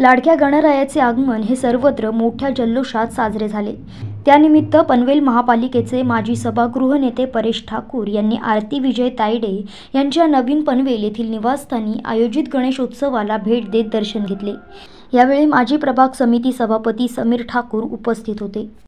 लाडक्या गणरायाचे आगमन हे सर्वत्र मोठ्या जल्लोषात साजरे झाले त्यानिमित्त पनवेल महापालिकेचे माजी सभागृह नेते परेश ठाकूर यांनी आरती विजय तायडे यांच्या नवीन पनवेल येथील निवासस्थानी आयोजित गणेशोत्सवाला भेट देत दर्शन घेतले यावेळी माजी प्रभाग समिती सभापती समीर ठाकूर उपस्थित होते